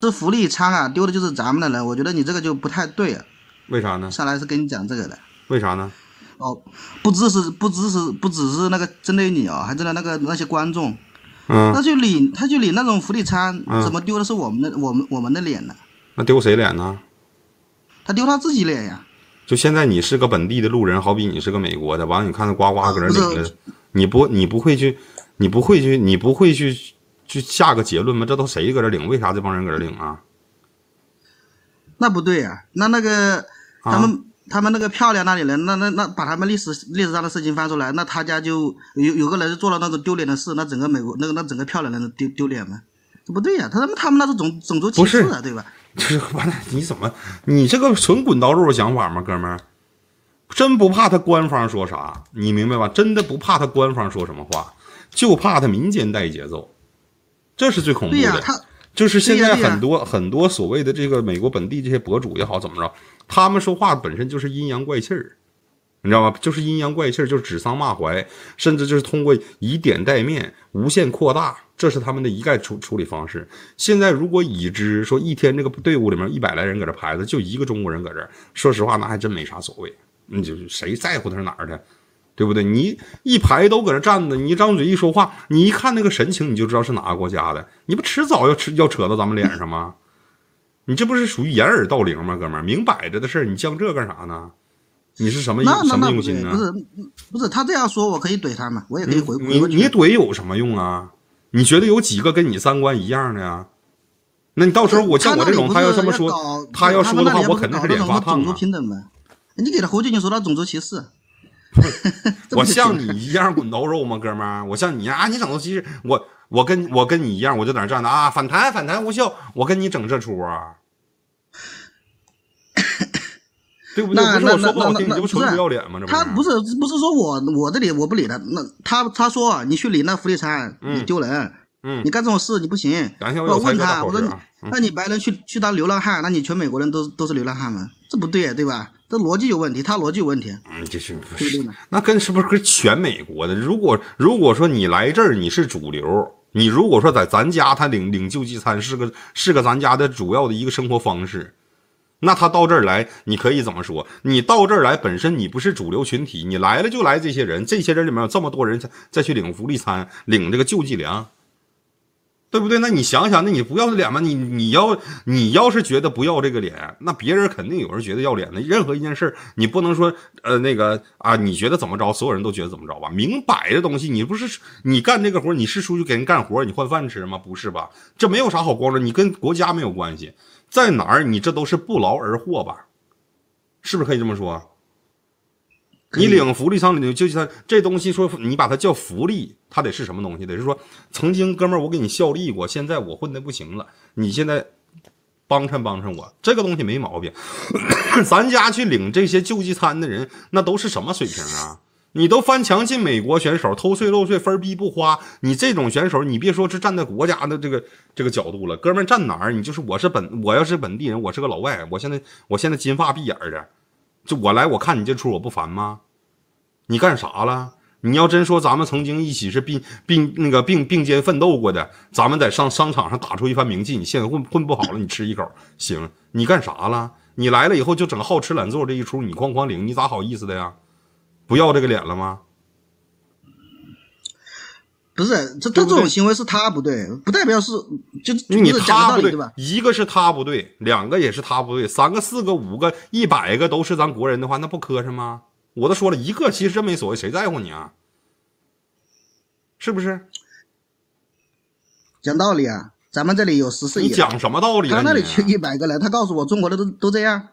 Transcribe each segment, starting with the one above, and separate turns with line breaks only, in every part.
这福利仓啊，丢的就是咱们的人。我觉得你这个就不太对，为啥呢？上来是跟你讲这
个的，为啥呢？
哦，不只是不只是不只是那个针对你哦，还针对那个那些观众。嗯，他就领他就领那种福利仓，怎么丢的是我们的我们我们的脸呢？
那丢谁脸呢？
他丢他自己脸呀！
就现在你是个本地的路人，好比你是个美国的，完了你看他呱呱搁那领着，你不你不会去，你不会去，你不会去。去下个结论吗？这都谁搁这领？为啥这帮人搁这领啊？
那不对呀！那那个他们他们那个漂亮那里人，那那那把他们历史历史上的事情翻出来，那他家就有有个人做了那种丢脸的事，那整个美国那个那整个漂亮人都丢丢脸吗？这不对呀！他他妈他们那是种种族歧视啊，对
吧？就是完了，你怎么你这个纯滚刀肉想法吗，哥们？真不怕他官方说啥？你明白吧？真的不怕他官方说什么话，就怕他民间带节奏。这是最恐怖的，他就是现在很多很多所谓的这个美国本地这些博主也好怎么着，他们说话本身就是阴阳怪气儿，你知道吗？就是阴阳怪气儿，就是指桑骂槐，甚至就是通过以点带面，无限扩大，这是他们的一概处处理方式。现在如果已知说一天这个队伍里面一百来人搁这排着，就一个中国人搁这儿，说实话，那还真没啥所谓，你就是谁在乎他是哪儿的。对不对？你一排都搁那站着，你一张嘴一说话，你一看那个神情，你就知道是哪个国家的。你不迟早要扯要扯到咱们脸上吗？你这不是属于掩耳盗铃吗？哥们儿，明摆着的事儿，你犟这干啥呢？你是什么什么用心呢？不是
不是，他这样说我可以怼他嘛，我也可以回。你你
怼有什么用啊？你觉得有几个跟你三观一样的呀？那你到时候我像我这种他要这么说他要说的话我肯定是脸发烫啊。
你给他回去，你说他种族歧视。
我像你一样滚刀肉吗，哥们儿？我像你啊？你整东西，我我跟我跟你一样，我就在那站着啊，反弹反弹无效，我跟你整这出啊，对不对？那是我说不是？他不
是不是说我我这里我不理他，那他他说你去理那福利餐，你丢人，嗯，你干这种事你不行。我问他，我说那你白人去去当流浪汉，那你全美国人都都是流浪汉吗？这不对对吧？这逻辑有问题，他
逻辑有问题。嗯，这是不是？那跟是不是跟全美国的？如果如果说你来这儿你是主流，你如果说在咱家他领领救济餐是个是个咱家的主要的一个生活方式，那他到这儿来，你可以怎么说？你到这儿来本身你不是主流群体，你来了就来这些人，这些人里面有这么多人才再去领福利餐，领这个救济粮。对不对？那你想想，那你不要脸吗？你你要你要是觉得不要这个脸，那别人肯定有人觉得要脸的。任何一件事儿，你不能说，呃，那个啊，你觉得怎么着，所有人都觉得怎么着吧？明摆着东西，你不是你干这个活，你是出去给人干活，你换饭吃吗？不是吧？这没有啥好光荣，你跟国家没有关系，在哪儿你这都是不劳而获吧？是不是可以这么说？你领福利仓里的救济餐，这东西说你把它叫福利，它得是什么东西？得是说曾经哥们儿我给你效力过，现在我混的不行了，你现在帮衬帮衬我，这个东西没毛病。咱家去领这些救济餐的人，那都是什么水平啊？你都翻墙进美国选手偷税漏税，分逼不花。你这种选手，你别说是站在国家的这个这个角度了，哥们站哪儿？你就是我是本我要是本地人，我是个老外，我现在我现在金发碧眼的。就我来，我看你这出，我不烦吗？你干啥了？你要真说咱们曾经一起是并并那个并并肩奋斗过的，咱们在商商场上打出一番名气，你现在混混不好了，你吃一口行？你干啥了？你来了以后就整好吃懒做这一出，你哐哐领，你咋好意思的呀？不要这个脸了吗？
不是，这他这种行为是他不对，不代表是就就是他不对，对吧？
一个是他不对，两个也是他不对，三个、四个、五个、一百个都是咱国人的话，那不磕碜吗？我都说了一个，其实真没所谓，谁在乎你啊？是不是？讲道理啊，咱们这里有十四亿，你讲什么道理？他那里缺
一百个来，他告诉我中国的都都这样。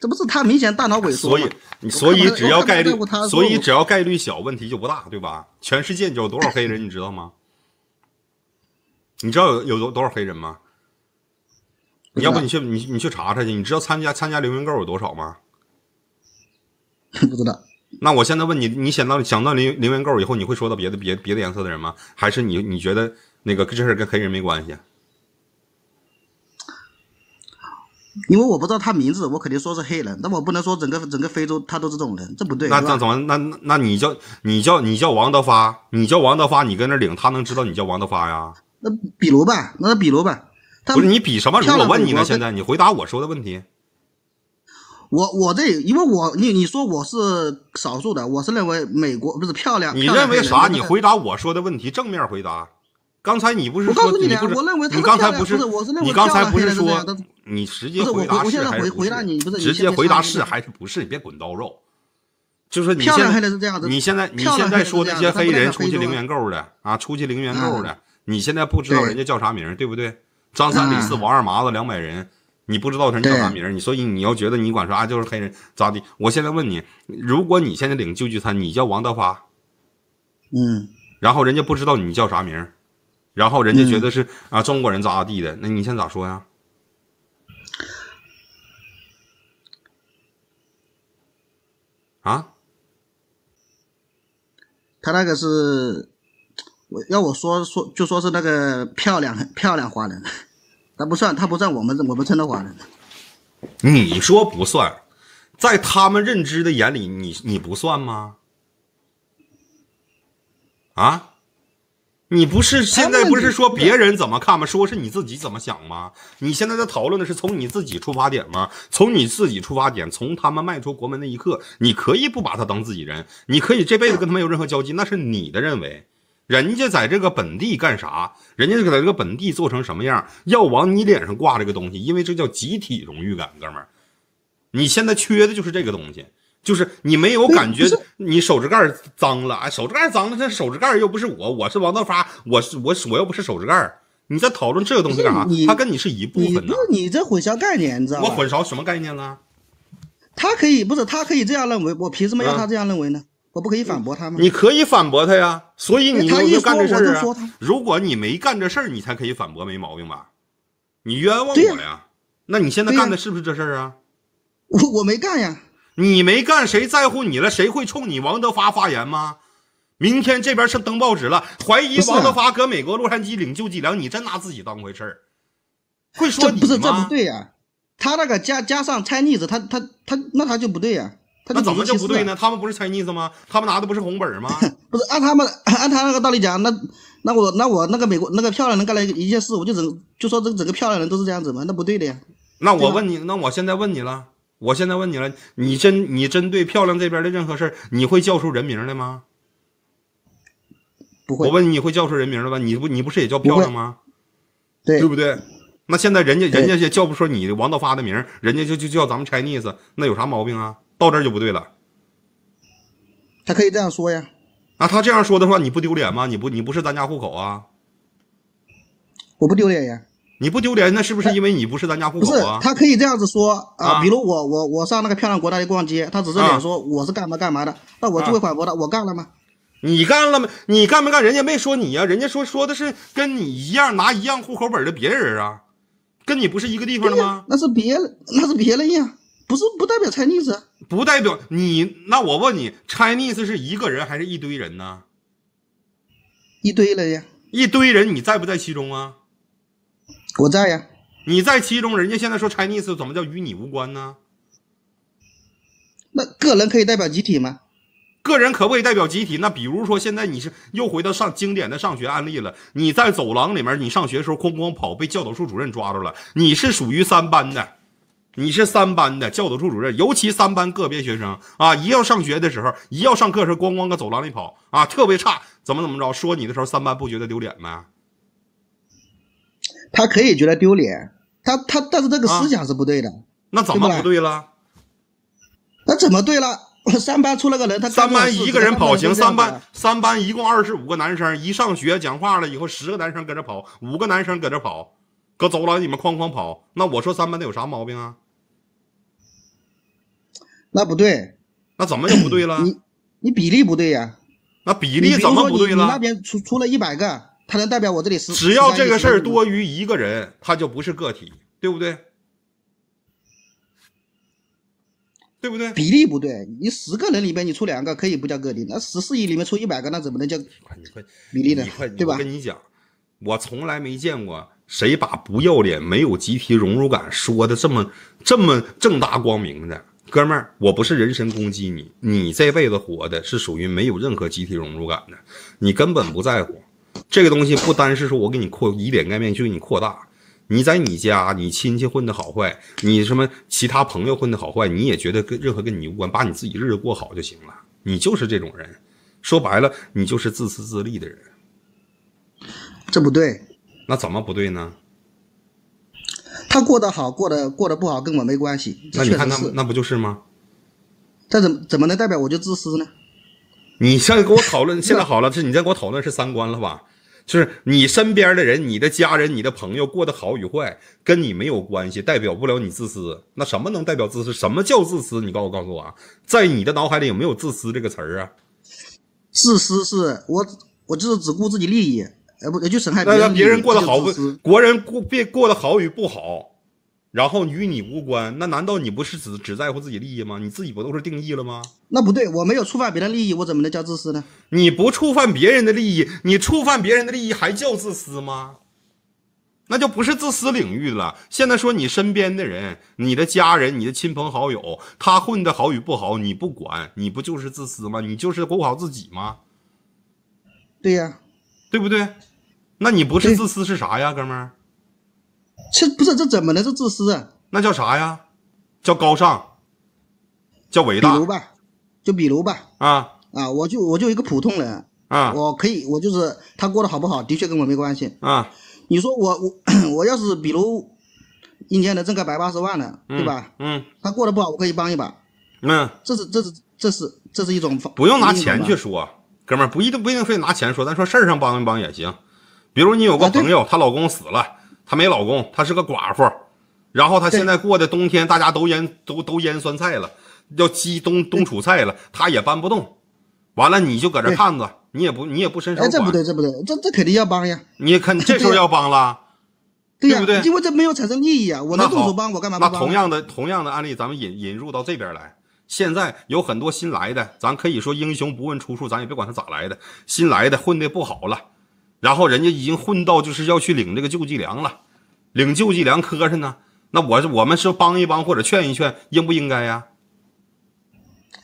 这不是他明显大脑萎缩，所以你所以只要概率，所以只
要概率小，问题就不大，对吧？全世界你多少黑人？你知道吗？你知道有有多多少黑人吗？你要不你去你你去查查去，你知道参加参加零元购有多少吗？不知道。那我现在问你，你想到想到零零元购以后，你会说到别的别别的颜色的人吗？还是你你觉得那个这事跟黑人没关系？
因为我不知道他名字，我肯定说是黑人。那我不能说整个整个非洲
他都是这种人，这不对。那那怎么？那那你叫你叫你叫王德发，你叫王德发，你跟那领，他能知道你叫王德发呀？那比如吧，那比如吧，他不是你比什么？我问你呢，现在你回答我说的问题。
我我这因为我你你
说我是少数的，我是认为美国不是漂亮。你认为啥？你回答我说的问题，正面回答。刚才你不是我告诉你了，我认为你刚才不是，我是认为你刚才不是说你直接回答是还是直接回答是还是不是？你别滚刀肉。就是你现在你现在说那些黑人出去零元购的啊，出去零元购的，你现在不知道人家叫啥名，对不对？张三李四王二麻子两百人，你不知道他叫啥名，你所以你要觉得你管啥啊，就是黑人咋的？我现在问你，如果你现在领救济餐，你叫王德发，嗯，然后人家不知道你叫啥名。然后人家觉得是啊，中国人咋地的，那你先咋说呀？
啊？他那个是，我要我说说，就说是那个漂亮漂亮华人，他不算，他不
算我们我们村的华人。你说不算，在他们认知的眼里，你你不算吗？啊？你不是现在不是说别人怎么看吗？说是你自己怎么想吗？你现在在讨论的是从你自己出发点吗？从你自己出发点，从他们迈出国门那一刻，你可以不把他当自己人，你可以这辈子跟他们有任何交集，那是你的认为。人家在这个本地干啥，人家在这个本地做成什么样，要往你脸上挂这个东西，因为这叫集体荣誉感，哥们儿。你现在缺的就是这个东西。就是你没有感觉你手指盖脏了啊，手指盖脏了，这手指盖又不是我，我是王道发，我是我，我又不是手指盖你在讨论这个东西干啥？他跟你是一部分的。
不你这混淆概念，你知道吗？我混
淆什么概念了？
他可以不是，他可以这样认为，我凭什么要他这样认为呢？我不可以反驳他吗？你
可以反驳他呀，所以你他一说我就啊、如果你没干这事儿，你才可以反驳，没毛病吧？你冤枉我呀？那你现在干的是不是这事儿啊？我我没干呀。你没干，谁在乎你了？谁会冲你王德发发言吗？明天这边是登报纸了，怀疑王德发搁美国洛杉矶领救济粮，你真拿自己当回事儿？会说你
不是这不对呀？他那个加加上 Chinese，他他他那他就不对呀？那怎么就不对呢？
他们不是 Chinese 吗？他们拿的不是红本吗？
不是按他们按他那个道理讲，那那我那我那个美国那个漂亮能干了一件事，我就整就说这整个漂亮人都是这样子吗？那不对的呀。
那我问你，那我现在问你了。我现在问你了，你针你针对漂亮这边的任何事你会叫出人名来吗？不会。我问你你会叫出人名来吗？你不你不是也叫漂亮吗？对，对不对？那现在人家人家也叫不出你王道发的名，人家就就叫咱们 Chinese，那有啥毛病啊？到这就不对了。
他可以这样说呀。
那他这样说的话，你不丢脸吗？你不你不是咱家户口啊？我不丢脸呀。你不丢脸，那是不是因为你不是咱家户口？不是，他
可以这样子说啊，比如我，我，我上那个漂亮国大街逛街，他指着脸
说我是干嘛干嘛的，那我就会反驳他，我干了吗？你干了吗？你干没干？人家没说你呀，人家说说的是跟你一样拿一样户口本的别人啊，跟你不是一个地方的吗？那是别人，那是别人呀，不是不代表 Chinese，不代表你。那我问你，c h i n e s e 是一个人还是一堆人呢？一堆人呀，一堆人，你在不在其中啊？我在呀，你在其中，人家现在说 Chinese 怎么叫与你无关呢？
那个人可以代表集体吗？
个人可不可以代表集体？那比如说现在你是又回到上经典的上学案例了，你在走廊里面，你上学的时候哐哐跑，被教导处主任抓住了，你是属于三班的，你是三班的教导处主任，尤其三班个别学生啊，一要上学的时候，一要上课时候咣咣搁走廊里跑啊，特别差，怎么怎么着，说你的时候三班不觉得丢脸呗？
他可以觉得丢脸，他他但是这个思想是不对的，那怎么不对了？那怎么对了？三班出了个人，他三班一个人跑行，三班
三班一共二十五个男生，一上学讲话了以后，十个男生搁这跑，五个男生搁这跑，搁走廊里面哐哐跑。那我说三班的有啥毛病啊？
那不对，
那怎么就不对了？你你比例不对呀？那比例怎么不对了？你那
边出出了一百个。他能代表我这里十？只要这个事儿多
于一个人，他就不是个体，对不对？对不对？比例不对，
你十个人里面你出两个可以不叫个体，那十四亿里面出一百个，那怎么能叫？你快，比例呢？
你快，对吧？我跟你讲，我从来没见过谁把不要脸、没有集体融入感说的这么这么正大光明的。哥们儿，我不是人身攻击你，你这辈子活的是属于没有任何集体融入感的，你根本不在乎。这个东西不单是说我给你扩以点盖面，去给你扩大。你在你家，你亲戚混的好坏，你什么其他朋友混的好坏，你也觉得跟任何跟你无关，把你自己日子过好就行了。你就是这种人，说白了，你就是自私自利的人。这不对，那怎么不对呢？
他过得好，过得过得不好跟我没关系。那你看那
那不就是吗？
这怎么怎么能代表我就自私呢？
你现在跟我讨论，现在好了，是你在跟我讨论是三观了吧？就是你身边的人、你的家人、你的朋友过得好与坏，跟你没有关系，代表不了你自私。那什么能代表自私？什么叫自私？你告诉我，告诉我啊！在你的脑海里有没有“自私”这个词儿啊？自私是我，我就是只顾自
己利益，哎不，也就损害别别人过得好，不？
国人过别过得好与不好。然后与你无关，那难道你不是只只在乎自己利益吗？你自己不都是定义了吗？那不对，我没有触犯别人利益，我怎么能叫自私呢？你不触犯别人的利益，你触犯别人的利益还叫自私吗？那就不是自私领域了。现在说你身边的人，你的家人、你的亲朋好友，他混的好与不好，你不管，你不就是自私吗？你就是顾好自己吗？对呀，对不对？那你不是自私是啥呀，哥们儿？
这不是这怎么能是自私啊？
那叫啥呀？叫高尚，叫伟大。比如吧，
就比如吧。啊啊！我就我就一个普通人啊，我可以我就是他过得好不好，的确跟我没关系啊。你说我我 我要是比如，一年能挣个百八十万的，对吧？嗯，他过得不好，我可以帮一把。嗯，这是这是
这是这是一种不用拿钱去说，哥们儿不一定不一定非得拿钱说，咱说事儿上帮一帮也行。比如你有个朋友，她老公死了。她没老公，她是个寡妇，然后她现在过的冬天，大家都腌都都腌酸菜了，要积冬冬储菜了，她也搬不动，完了你就搁这看着，你也不你也不伸手，哎，这不对，
这不对，这这肯定要帮呀，
你肯这时候要帮了，
对对不对？因为这没有产生利益啊，我能动手帮我干嘛？那同样
的同样的案例，咱们引引入到这边来，现在有很多新来的，咱可以说英雄不问出处，咱也别管他咋来的，新来的混的不好了。然后人家已经混到，就是要去领这个救济粮了，领救济粮磕碜呢。那我我们是帮一帮或者劝一劝，应不应该呀？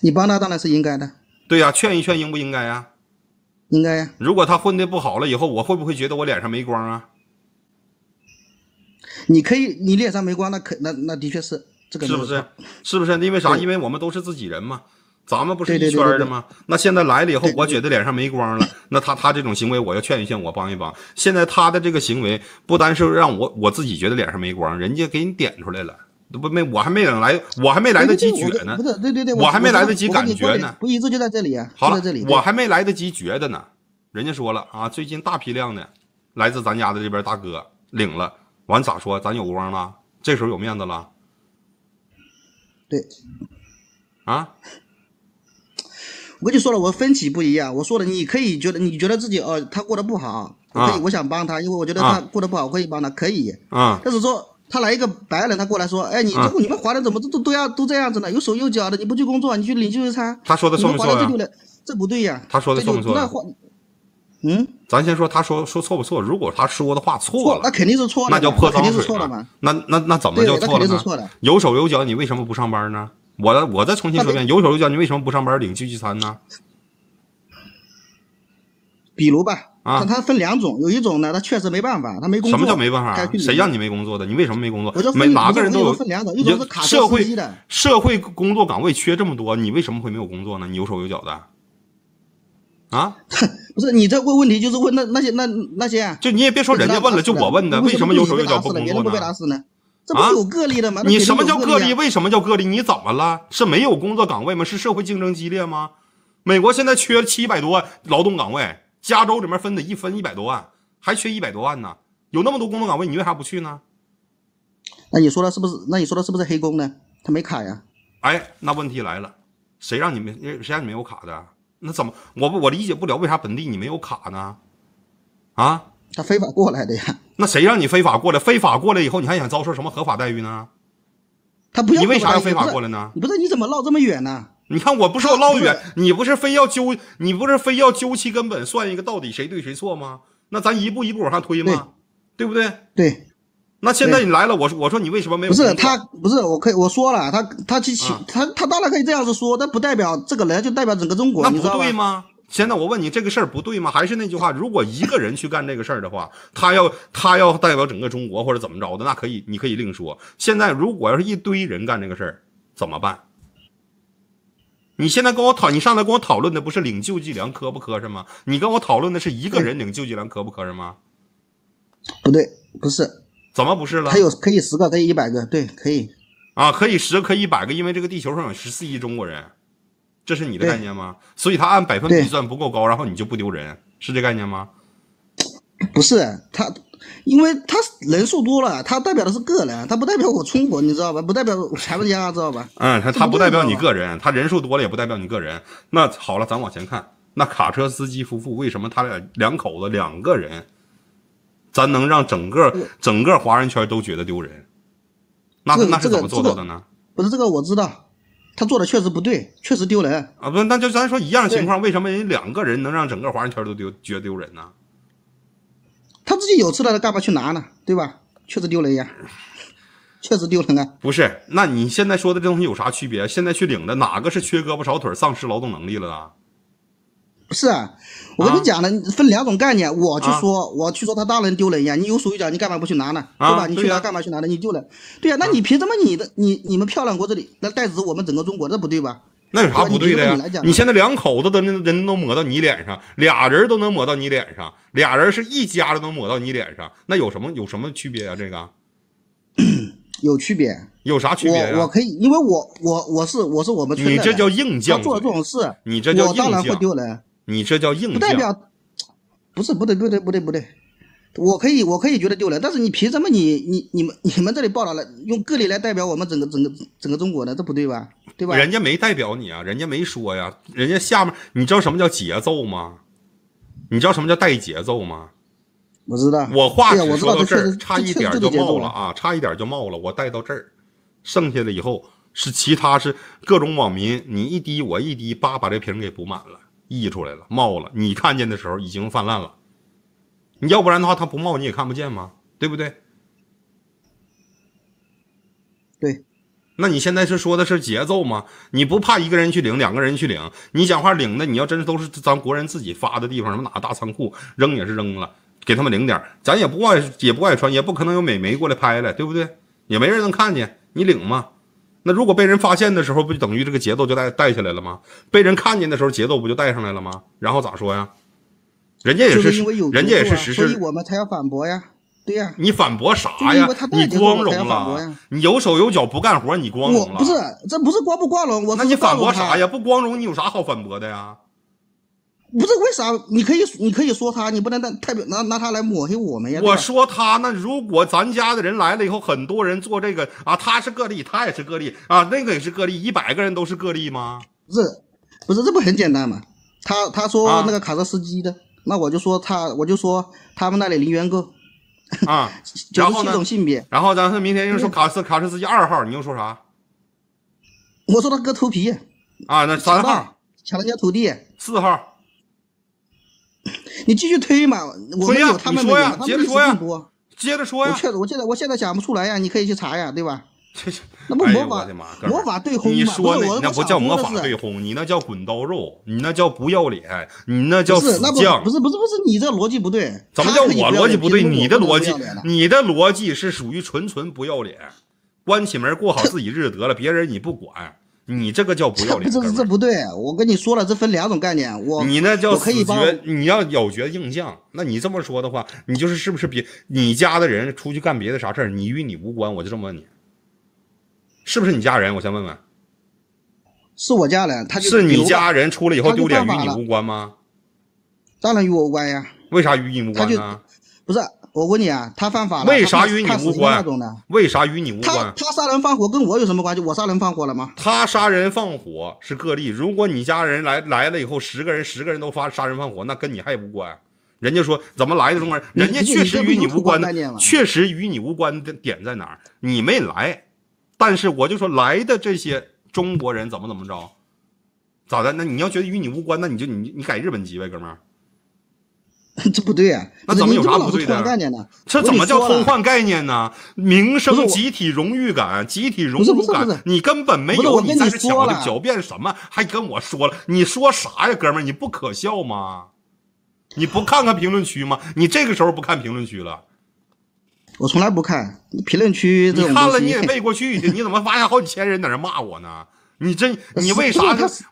你
帮他当然是应该的。
对呀，劝一劝应不应该呀？应该呀。如果他混的不好了以后，我会不会觉得我脸上没光啊？
你可以，你脸上没光，那可那那的确是这个。是不
是？是不是？因为啥？因为我们都是自己人嘛。咱们不是一圈的吗？那现在来了以后，我觉得脸上没光了。那他他这种行为，我要劝一劝，我帮一帮。现在他的这个行为，不单是让我我自己觉得脸上没光，人家给你点出来了，那不没我还没等来，我还没来得及觉呢，不是
对对对，我还没来得及感觉呢，不一直就在这里啊，好了，
我还没来得及觉得呢。人家说了啊，最近大批量的来自咱家的这边大哥领了，完咋说咱有光了，这时候有面子了，对，啊。
我就说了，我分歧不一样。我说了，你可以觉得你觉得自己哦，他过得不好，可以，我想帮他，因为我觉得他过得不好，可以帮他，可以。啊。但是说他来一个白人，他过来说，哎，你这你们华人怎么都都要都这样子呢？有手有脚的，你不去工作，你去领救济餐？他说的说没错？我们华人这丢人，这不对呀。他说的说没错？那话，
嗯。咱先说他说说错不错？如果他说的话错了，那肯定是错，那叫泼脏水嘛。那那那怎么就错了呢？有手有脚，你为什么不上班呢？我我再重新说一遍，有手有脚，你为什么不上班领聚聚餐呢？比如吧，啊，它
分两种，有一种呢，它确实没办法，它没工作。什么叫没办法？谁让你
没工作的？你为什么没工作？每哪个人都有分两种，一种是卡机的，社会工作岗位缺这么多，你为什么会没有工作呢？你有手有脚的，啊，不
是你这问问题就是问那那些那那些啊，
就你也别说人家问了，就我问的，为什么有手有脚不工作，不被打
死呢？这不有个例的吗？你什么叫个例？为
什么叫个例？你怎么了？是没有工作岗位吗？是社会竞争激烈吗？美国现在缺七百多万劳动岗位，加州里面分的一分一百多万，还缺一百多万呢。有那么多工作岗位，你为啥不去呢？
那你说的是不是？那你说的是不是黑工呢？他没卡呀？
哎，那问题来了，谁让你没？谁让你没有卡的？那怎么我我理解不了，为啥本地你没有卡呢？啊？
他非法过来的呀，
那谁让你非法过来？非法过来以后，你还想遭受什么合法待遇呢？
他不要你为啥要非法过来呢？不是你怎么唠这么远呢？
你看我不是我唠远，你不是非要揪，你不是非要纠其根本，算一个到底谁对谁错吗？那咱一步一步往上推吗？对不对？对。那现在你来了，我说我说你为什么没有？不是他
不是我可以我说了，他他去请他他当然可以这样子说，但不代表这个人就代表整个中国，你不对吗？
现在我问你，这个事儿不对吗？还是那句话，如果一个人去干这个事儿的话，他要他要代表整个中国或者怎么着的，那可以，你可以另说。现在如果要是一堆人干这个事儿，怎么办？你现在跟我讨，你上来跟我讨论的不是领救济粮磕不磕碜吗？你跟我讨论的是一个人领救济粮磕不磕碜吗？
不对，不是。怎么不是了？他有可以十个，可以一
百个，对，可以啊，可以十个，可以一百个，因为这个地球上有十四亿中国人。这是你的概念吗？所以他按百分比算不够高，然后你就不丢人，是这概念吗？
不是他，因为他人数多了，他代表的是个人，他不代表我中国，你知道吧？不代表财富家，知道吧？嗯，
他不代表你个人，他人数多了也不代表你个人。那好了，咱往前看，那卡车司机夫妇为什么他俩两口子两个人，咱能让整个整个华人圈都觉得丢人？那那是怎么做到的呢？
不是这个我知道。他做的确实不对，确实丢人
啊！不，那就咱说一样情况，为什么人两个人能让整个华人圈都丢觉丢人呢？
他自己有吃的，他干嘛去拿呢？对吧？确实丢人呀，确实丢人啊！
不是，那你现在说的这东西有啥区别？现在去领的哪个是缺胳膊少腿、丧失劳动能力了呢？
不是啊，我跟你讲了，分两种概念。我去说，我去说他大人丢人呀，你有手有脚，你干嘛不去拿呢？对吧？你去拿干嘛去拿呢？你丢人。对呀，那你凭什么你的你你们漂亮国这里那代指我们整个中国？这不对吧？
那有啥不对的呀？你现在两口子的人都抹到你脸上，俩人都能抹到你脸上，俩人是一家的能抹到你脸上，那有什么有什么区别啊？这个
有区别，有啥区别啊？我我可以，因为我我我是我是我们村的，你这叫硬将，做了这种事，你这叫硬将，我当然会丢人。
你这叫硬？不代表，
不是，不对，不对，不对，不对。我可以，我可以觉得丢人，但是你凭什么？你你你们你们这里报道了，用个例来代表我们整个整个整个中国的，这不对吧？对吧？人
家没代表你啊，人家没说呀。人家下面，你知道什么叫节奏吗？你知道什么叫带节奏吗？我知道。我话只说到这儿，差一点就冒了啊，差一点就冒了。我带到这儿，剩下的以后是其他是各种网民，你一滴我一滴，叭把这瓶给补满了。溢出来了，冒了。你看见的时候已经泛滥了。你要不然的话，它不冒你也看不见吗？对不对？对。那你现在是说的是节奏吗？你不怕一个人去领，两个人去领？你讲话领的，你要真是都是咱国人自己发的地方，什么哪个大仓库扔也是扔了，给他们领点，咱也不外也不外传，也不可能有美眉过来拍了，对不对？也没人能看见，你领吗？那如果被人发现的时候，不就等于这个节奏就带带下来了吗？被人看见的时候，节奏不就带上来了吗？然后咋说呀？人家也是，人家也是实事。所以我
们才要反驳呀。对呀，
你反驳啥呀？你光荣了。你有手有脚不干活，你光荣了。不是，
这不是光不光荣，我那你反驳啥呀？
不光荣，你有啥好反驳的呀？
不是为啥？你可以你可以说他，你不能拿代表
拿拿他来抹
黑我们呀。我
说他那，如果咱家的人来了以后，很多人做这个啊，他是个例，他也是个例啊，那个也是个例，一百个人都是个例吗？不是，
不是，这不很简单吗？他他说那个卡车司机的，那我就说他，我就说他们那里零元购啊，
九十七种性别。然后咱们明天又说卡车卡车司机二号，你又说啥？
我说他割头皮
啊，那三号
抢人家土地，四号。你继续推嘛，我们有，他们没有，接着说呀，接着说呀。我确，我现在我现在讲不出来呀，你可以去查呀，对吧？那不魔法，魔法对轰你说那不叫魔法对
轰，你那叫滚刀肉，你那叫不要脸，你那叫死犟。不
是不是不是，你这逻辑不对。
怎么叫我逻辑不对？你的逻辑，你的逻辑是属于纯纯不要脸，关起门过好自己日子得了，别人你不管。你这个叫不要脸！这
这这不对，我跟你说了，这分两种概念。我你那叫死绝，
你要咬绝印象。那你这么说的话，你就是是不是别你家的人出去干别的啥事儿，你与你无关？我就这么问你，是不是你家人？我先问问，
是我家人，他是你家人出来以后丢脸与你无关吗？当然与我无关呀！
为啥与你无关呢？
不是。我问你啊，他犯法了，为啥与你无关？那种
为啥与你无关？他
杀人放火跟我有什么关系？我杀人放火了吗？
他杀人放火是个例，如果你家人来来了以后，十个人十个人都发杀人放火，那跟你还无关。人家说怎么来的中国人，人家确实与你无关的，确实与你无关的点在哪儿？你没来，但是我就说来的这些中国人怎么怎么着，咋的？那你要觉得与你无关，那你就你你改日本籍呗，哥们儿。
这不对啊！
那怎么有啥不对的？这怎么叫偷换概念呢？名声、集体荣誉感、集体荣辱感，你根本没有。你在这说，狡辩什么？还跟我说了，你说啥呀，哥们儿，你不可笑吗？你不看看评论区吗？你这个时候不看评论区了？
我从来不看评论区，你看了你也 背
过去，你怎么发现好几千人在这骂我呢？你真，你为啥？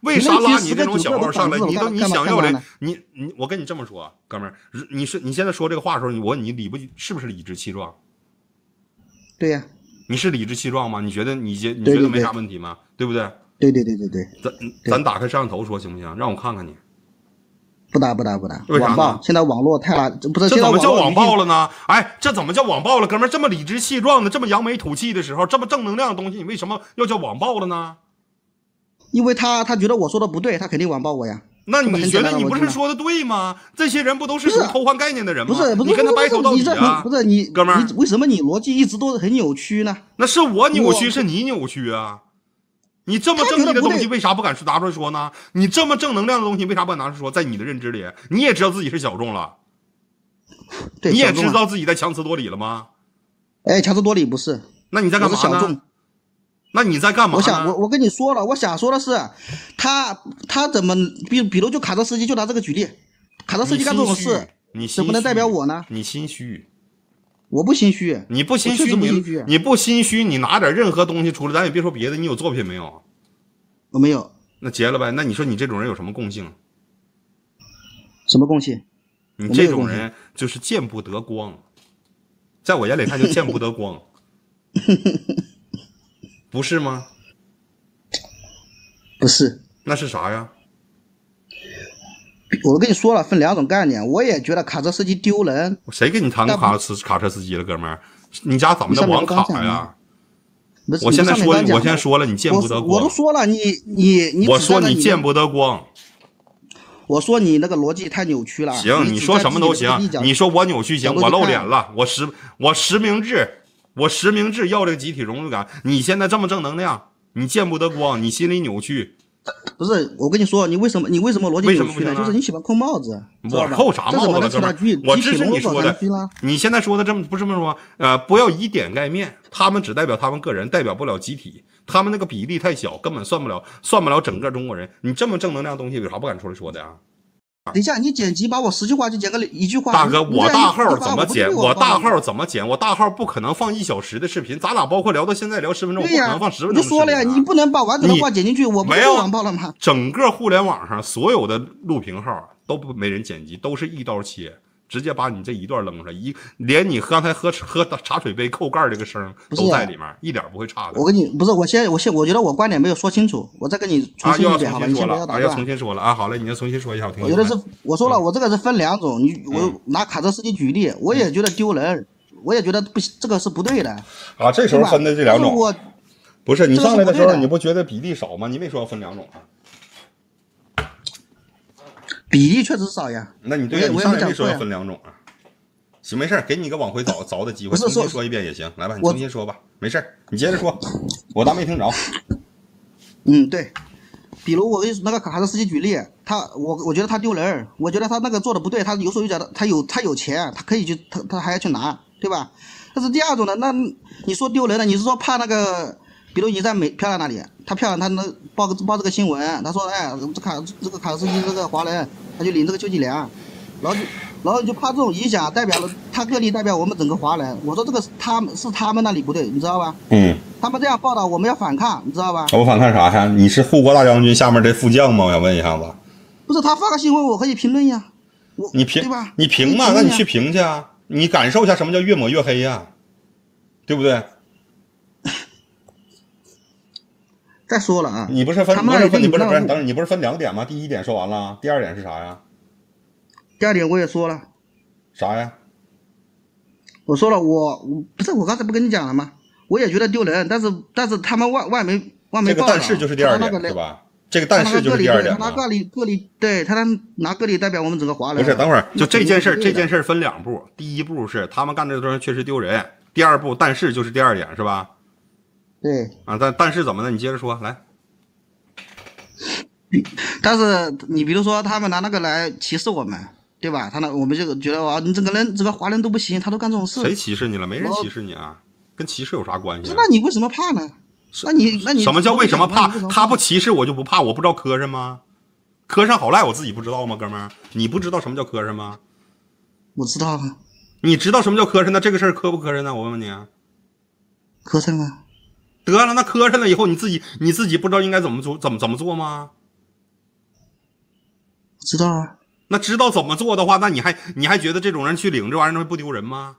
为啥拉你这种小号上来？你都你想要的，你你我跟你这么说，哥们儿，你是你现在说这个话的时候，我你理不是不是理直气壮？对呀，你是理直气壮吗？你觉得你觉你觉得没啥问题吗？对不对？
对对对对对，
咱咱打开摄像头说行不行？让我看看你。
不打不打不打，网暴。现在网络太垃，这这怎么叫网暴
了呢？哎，这怎么叫网暴了？哥们儿，这么理直气壮的，这么扬眉吐气的时候，这么正能量的东西，你为什么要叫网暴了呢？
因为他他觉得我说的不对，他肯定网暴我呀。那你觉得你不是说
的对吗？这些人不都是偷换概念的人吗？不是，不是你跟他掰扯到底啊！不
是你，哥们儿，为什么你逻辑一直都很扭曲呢？那是
我扭曲，是你扭曲啊！你这么正义的东西为啥不敢拿出来说呢？你这么正能量的东西为啥不敢拿出来说？在你的认知里，你也知道自己是小众了，
你也知道
自己在强词夺理了吗？
哎，强词夺理不是？那你在干嘛呢？
那你在干嘛我想我
我跟你说了，我想说的是，他他怎么比比如就卡车司机就拿这个举例，卡车司机干这种事，你怎么能代表
我呢？你心虚，我不心虚，你不心虚，你你不心虚，你拿点任何东西出来，咱也别说别的，你有作品没有？我没有。那结了呗。那你说你这种人有什么共性？什么共性？你这种人就是见不得光，在我眼里他就见不得光。不是吗？不是。那是啥呀？
我都跟你说了，分两种概念。我也觉得卡车司机丢人。
谁跟你谈卡车卡车司机了，哥们儿？
你家怎么的网卡呀？
我现在说，我现在说了，你见不得光。我都
说了，你你你，我说你见不得光。我说你那个逻辑太扭曲了。行，你说什么都行。你说我扭曲行，我露脸了，
我实我实名制。我实名制要这个集体荣誉感。你现在这么正能量，你见不得光，你心里扭曲。不是，我跟
你说，你为什么，你为什么逻辑扭曲呢？就是你喜欢扣帽子。我扣啥帽子了？哥。我支持你说的。
你现在说的这么不这么说？呃，不要以点盖面。他们只代表他们个人，代表不了集体。他们那个比例太小，根本算不了，算不了整个中国人。你这么正能量东西，有啥不敢出来说的啊？等一下，你剪辑把我十句话就剪个一句话。大哥，我大号怎么剪？我大号怎么剪？我大号不可能放一小时的视频，咱俩包括聊到现在聊十分钟，不可能放十分钟。你说了
呀，你不能把完整的话剪进去，我没有完了吗？
整个互联网上所有的录屏号都不没人剪辑，都是一刀切。直接把你这一段扔出来，一连你刚才喝喝茶水杯扣盖这个声都在里面，一点不会差的。
我跟你不是，我先我先我觉得我观点没有说清楚，我再跟你重新遍，好了，你先不要打啊，要重
新说了啊，好嘞，你就重新说一下，我听。得是，
我说了，我这个是分两种，你我拿卡车司机举例，我也觉得丢人，我也觉得不这个是不对的啊。这时候分的这两种，
不是你上来的时候你不觉得比例少吗？你没说分两种啊？比例确实少呀，那你对你上没说要分两种啊，行，没事给你一个往回找凿的机会，重新说一遍也行，来吧，你重新说吧，没事你接着说，我当没听着。嗯，对，比如我跟那个卡
车司机举例，他我我觉得他丢人，我觉得他那个做的不对，他有手有脚的，他有他有钱，他可以去他他还要去拿，对吧？但是第二种呢，那你说丢人了，你是说怕那个？比如你在美漂亮那里，他漂亮他能报个报这个新闻，他说哎，这卡这个卡车司机这个华人。他就领这个救济粮，然后，就然后就怕这种影响，代表了他个例，代表我们整个华人。我说这个，他们是他们那里不对，你知道吧？嗯。他们这样报道，我们要反抗，你知道吧？
我反抗啥呀？你是护国大将军下面这副将吗？我想问一下子。
不是，他发个新闻，我可以评论呀。
我你评吧，你评嘛，那你去评去啊！你感受一下什么叫越抹越黑呀，对不对？再说了啊，你不是分，不是分，你不是不是，等你不是分两点吗？第一点说完了，第二点是啥呀？第二点我也说了，啥
呀？我说了，我不是我刚才不跟你讲了吗？我也觉得丢人，但是但是他们外外媒外媒报了，这个但是就是第二点是吧？这个但是就是第二点。他拿个例个例，对他拿拿个例代表我们整个华人。不是，等会儿就这件事儿，这件
事儿分两步，第一步是他们干这东西确实丢人，第二步但是就是第二点是吧？对啊，但但是怎么呢？你接着说来。
但是你比如说，他们拿那个来歧视我们，对吧？他那我们就觉得哇，你整个人整个华人都不行，他都干这种事。谁歧视你了？没人歧
视你啊，跟歧视有啥关系？那你
为什么怕呢？那你那你什么叫为什么怕？
他不歧视我就不怕，我不知道磕碜吗？磕碜好赖我自己不知道吗？哥们儿，你不知道什么叫磕碜吗？我知道啊。你知道什么叫磕碜？那这个事儿磕不磕碜呢？我问问你。磕碜吗？得了，那磕碜了以后，你自己你自己不知道应该怎么做怎么怎么做吗？知道啊。那知道怎么做的话，那你还你还觉得这种人去领这玩意儿不丢人吗？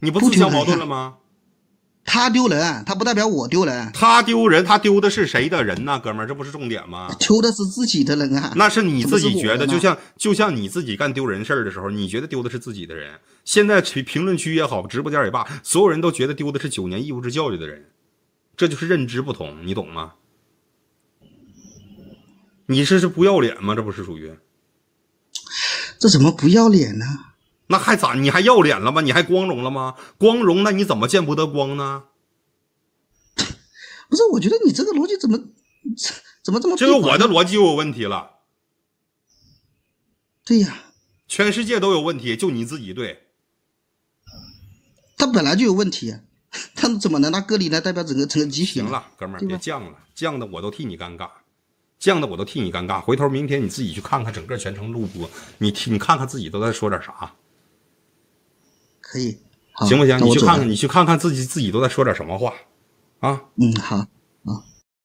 你不自相矛盾了吗？
他丢人，他不代表我丢人。
他丢人，他丢的是谁的人呢？哥们儿，这不是重点吗？
丢的是自己的人啊。那是你自己觉得，就像
就像你自己干丢人事儿的时候，你觉得丢的是自己的人。现在区评论区也好，直播间也罢，所有人都觉得丢的是九年义务制教育的人。这就是认知不同，你懂吗？你这是不要脸吗？这不是属于，
这怎么不要脸呢？
那还咋？你还要脸了吗？你还光荣了吗？光荣？那你怎么见不得光呢？
不是，我觉得你这个逻辑怎么，
怎么这么？这是我的逻辑有问题了。对呀，全世界都有问题，就你自己对。
他本来就有问题。他们怎么能拿个例来
代表整个整个集行了，哥们儿，别犟了，犟的我都替你尴尬，犟的我都替你尴尬。回头明天你自己去看看整个全程录播，你听你看看自己都在说点啥。可以，行不行？你去看看，你去看看自己自己都在说点什么话，
啊？嗯，好，啊。